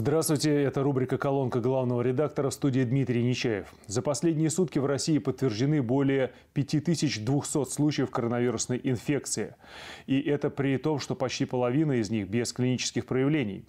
Здравствуйте, это рубрика «Колонка» главного редактора в студии Дмитрий Нечаев. За последние сутки в России подтверждены более 5200 случаев коронавирусной инфекции. И это при том, что почти половина из них без клинических проявлений.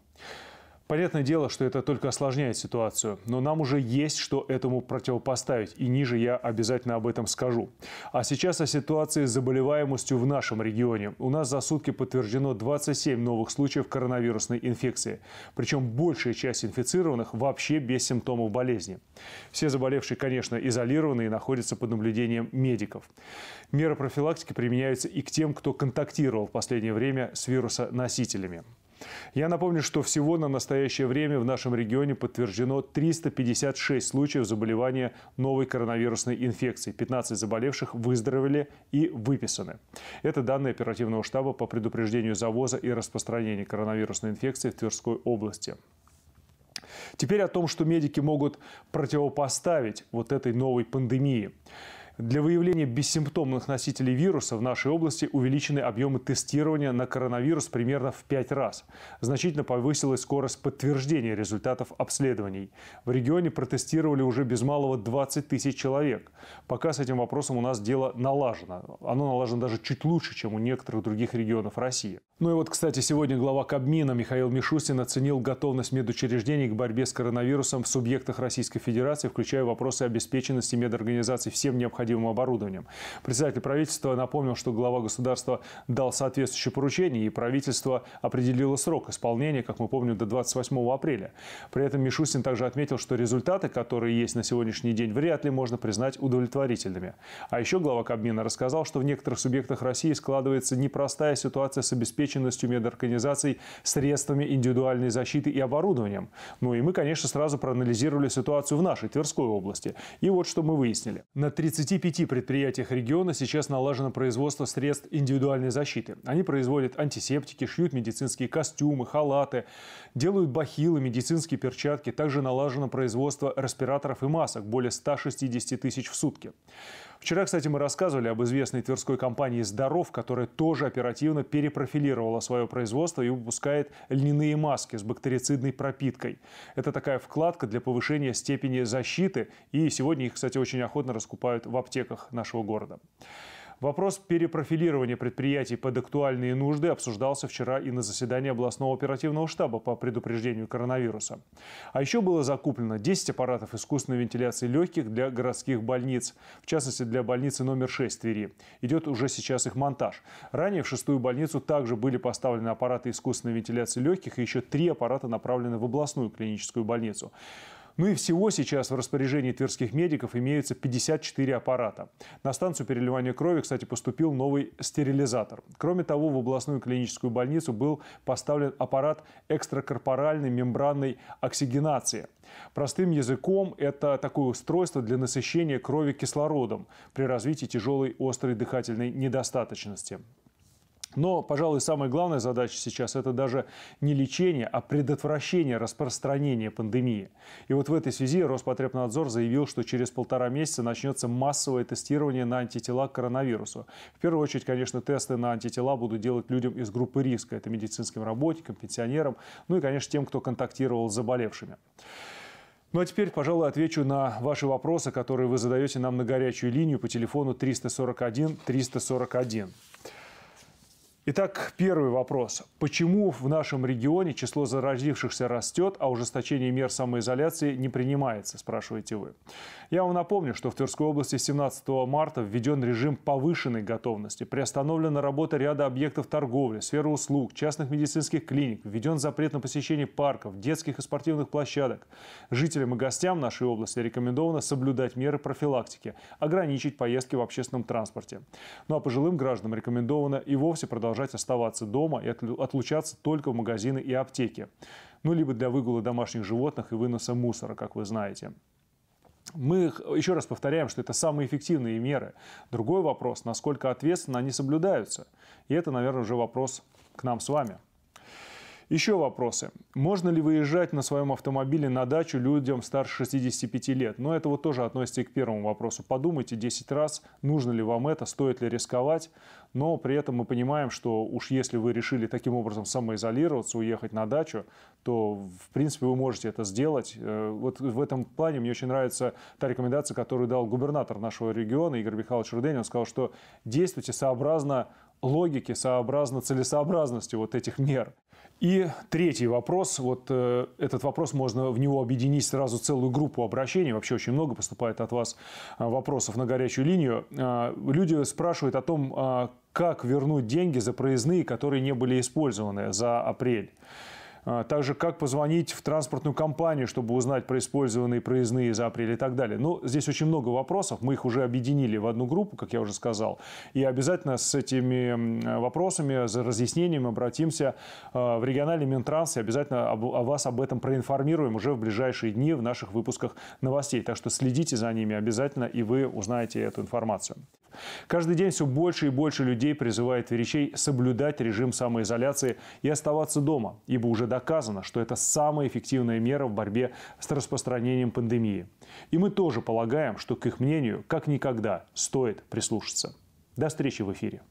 Понятное дело, что это только осложняет ситуацию, но нам уже есть, что этому противопоставить, и ниже я обязательно об этом скажу. А сейчас о ситуации с заболеваемостью в нашем регионе. У нас за сутки подтверждено 27 новых случаев коронавирусной инфекции, причем большая часть инфицированных вообще без симптомов болезни. Все заболевшие, конечно, изолированы и находятся под наблюдением медиков. Меры профилактики применяются и к тем, кто контактировал в последнее время с вирусоносителями. Я напомню, что всего на настоящее время в нашем регионе подтверждено 356 случаев заболевания новой коронавирусной инфекцией. 15 заболевших выздоровели и выписаны. Это данные оперативного штаба по предупреждению завоза и распространения коронавирусной инфекции в Тверской области. Теперь о том, что медики могут противопоставить вот этой новой пандемии. Для выявления бессимптомных носителей вируса в нашей области увеличены объемы тестирования на коронавирус примерно в пять раз. Значительно повысилась скорость подтверждения результатов обследований. В регионе протестировали уже без малого 20 тысяч человек. Пока с этим вопросом у нас дело налажено. Оно налажено даже чуть лучше, чем у некоторых других регионов России. Ну и вот, кстати, сегодня глава Кабмина Михаил Мишустин оценил готовность медучреждений к борьбе с коронавирусом в субъектах Российской Федерации, включая вопросы обеспеченности медорганизаций всем необходимым оборудованием. Председатель правительства напомнил, что глава государства дал соответствующее поручение, и правительство определило срок исполнения, как мы помним, до 28 апреля. При этом Мишустин также отметил, что результаты, которые есть на сегодняшний день, вряд ли можно признать удовлетворительными. А еще глава Кабмина рассказал, что в некоторых субъектах России складывается непростая ситуация с обеспечением обеспеченностью медорганизаций средствами индивидуальной защиты и оборудованием. Ну и мы, конечно, сразу проанализировали ситуацию в нашей Тверской области. И вот что мы выяснили. На 35 предприятиях региона сейчас налажено производство средств индивидуальной защиты. Они производят антисептики, шьют медицинские костюмы, халаты, делают бахилы, медицинские перчатки. Также налажено производство респираторов и масок, более 160 тысяч в сутки. Вчера, кстати, мы рассказывали об известной тверской компании «Здоров», которая тоже оперативно перепрофилировала масштабировала свое производство и выпускает льняные маски с бактерицидной пропиткой. Это такая вкладка для повышения степени защиты, и сегодня их, кстати, очень охотно раскупают в аптеках нашего города. Вопрос перепрофилирования предприятий под актуальные нужды обсуждался вчера и на заседании областного оперативного штаба по предупреждению коронавируса. А еще было закуплено 10 аппаратов искусственной вентиляции легких для городских больниц, в частности для больницы номер 6 Твери. Идет уже сейчас их монтаж. Ранее в шестую больницу также были поставлены аппараты искусственной вентиляции легких и еще три аппарата направлены в областную клиническую больницу. Ну и всего сейчас в распоряжении тверских медиков имеется 54 аппарата. На станцию переливания крови, кстати, поступил новый стерилизатор. Кроме того, в областную клиническую больницу был поставлен аппарат экстракорпоральной мембранной оксигенации. Простым языком это такое устройство для насыщения крови кислородом при развитии тяжелой острой дыхательной недостаточности. Но, пожалуй, самая главная задача сейчас – это даже не лечение, а предотвращение распространения пандемии. И вот в этой связи Роспотребнадзор заявил, что через полтора месяца начнется массовое тестирование на антитела к коронавирусу. В первую очередь, конечно, тесты на антитела будут делать людям из группы риска. Это медицинским работникам, пенсионерам, ну и, конечно, тем, кто контактировал с заболевшими. Ну а теперь, пожалуй, отвечу на ваши вопросы, которые вы задаете нам на горячую линию по телефону 341 341. Итак, первый вопрос. Почему в нашем регионе число заразившихся растет, а ужесточение мер самоизоляции не принимается, спрашиваете вы? Я вам напомню, что в Тверской области 17 марта введен режим повышенной готовности, приостановлена работа ряда объектов торговли, сферы услуг, частных медицинских клиник, введен запрет на посещение парков, детских и спортивных площадок. Жителям и гостям нашей области рекомендовано соблюдать меры профилактики, ограничить поездки в общественном транспорте. Ну а пожилым гражданам рекомендовано и вовсе продолжать продолжать оставаться дома и отлучаться только в магазины и аптеки. Ну, либо для выгула домашних животных и выноса мусора, как вы знаете. Мы еще раз повторяем, что это самые эффективные меры. Другой вопрос, насколько ответственно они соблюдаются. И это, наверное, уже вопрос к нам с вами. Еще вопросы. Можно ли выезжать на своем автомобиле на дачу людям старше 65 лет? Но это вот тоже относится и к первому вопросу. Подумайте 10 раз, нужно ли вам это, стоит ли рисковать. Но при этом мы понимаем, что уж если вы решили таким образом самоизолироваться, уехать на дачу, то, в принципе, вы можете это сделать. Э, вот в этом плане мне очень нравится та рекомендация, которую дал губернатор нашего региона Игорь Михайлович Рудень. Он сказал, что действуйте сообразно логике, сообразно целесообразности вот этих мер. И третий вопрос, вот э, этот вопрос можно в него объединить сразу целую группу обращений, вообще очень много поступает от вас а, вопросов на горячую линию. Э, люди спрашивают о том, э, как вернуть деньги за проездные, которые не были использованы за апрель. А, также как позвонить в транспортную компанию, чтобы узнать про использованные проездные за апрель и так далее. Но ну, здесь очень много вопросов, мы их уже объединили в одну группу, как я уже сказал, и обязательно с этими вопросами, за разъяснением обратимся а, в региональный Минтранс и обязательно о вас об этом проинформируем уже в ближайшие дни в наших выпусках новостей. Так что следите за ними обязательно, и вы узнаете эту информацию. Каждый день все больше и больше людей призывает речей соблюдать режим самоизоляции и оставаться дома, ибо уже до доказано, что это самая эффективная мера в борьбе с распространением пандемии. И мы тоже полагаем, что к их мнению как никогда стоит прислушаться. До встречи в эфире.